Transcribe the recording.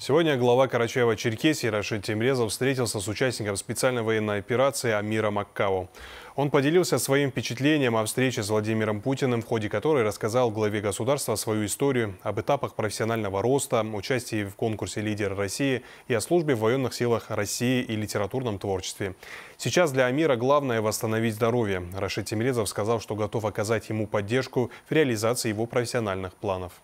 Сегодня глава Карачаева-Черкесии Рашид Темрезов встретился с участником специальной военной операции Амира Маккау. Он поделился своим впечатлением о встрече с Владимиром Путиным, в ходе которой рассказал главе государства свою историю об этапах профессионального роста, участии в конкурсе «Лидер России» и о службе в военных силах России и литературном творчестве. Сейчас для Амира главное – восстановить здоровье. Рашид Темрезов сказал, что готов оказать ему поддержку в реализации его профессиональных планов.